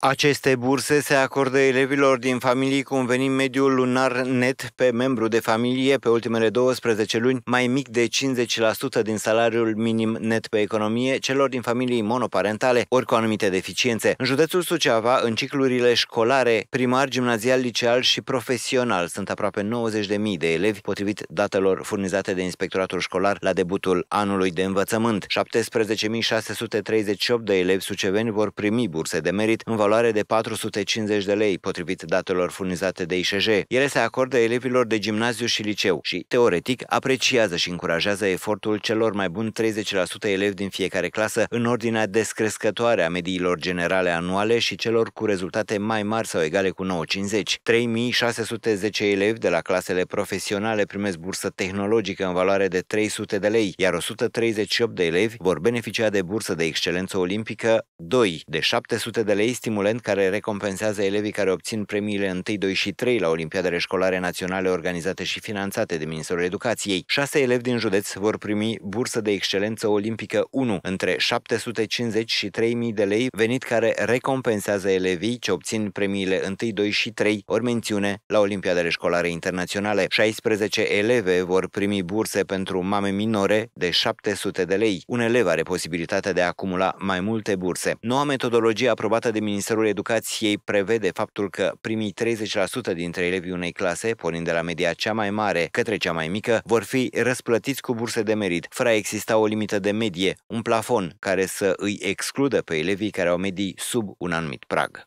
Aceste burse se acordă elevilor din familii cu un venit mediu lunar net pe membru de familie pe ultimele 12 luni mai mic de 50% din salariul minim net pe economie celor din familii monoparentale, ori cu anumite deficiențe. În județul Suceava, în ciclurile școlare, primar, gimnazial, liceal și profesional sunt aproape 90.000 de elevi, potrivit datelor furnizate de inspectoratul școlar la debutul anului de învățământ. 17.638 de elevi suceveni vor primi burse de merit în valoare valoare de 450 de lei, potrivit datelor furnizate de ISJ. Ele se acordă elevilor de gimnaziu și liceu și, teoretic, apreciază și încurajează efortul celor mai buni 30% elevi din fiecare clasă în ordinea descrescătoare a mediilor generale anuale și celor cu rezultate mai mari sau egale cu 950. 3610 elevi de la clasele profesionale primesc bursă tehnologică în valoare de 300 de lei, iar 138 de elevi vor beneficia de bursă de excelență olimpică 2 de 700 de lei stimulată stimulent care recompensează elevii care obțin premiile 1, 2 și 3 la Olimpiadele Școlare Naționale organizate și finanțate de Ministerul Educației. Șase elevi din județ vor primi bursă de excelență olimpică 1 între 750 și 3000 de lei, venit care recompensează elevii ce obțin premiile 1, 2 și 3, ori mențiune la Olimpiadele Școlare Internaționale. 16 eleve vor primi burse pentru mame minore de 700 de lei. Un elev are posibilitatea de a acumula mai multe burse. Noua metodologie aprobată de Ministerul Ministerul Educației prevede faptul că primii 30% dintre elevii unei clase, pornind de la media cea mai mare către cea mai mică, vor fi răsplătiți cu burse de merit, fără a exista o limită de medie, un plafon care să îi excludă pe elevii care au medii sub un anumit prag.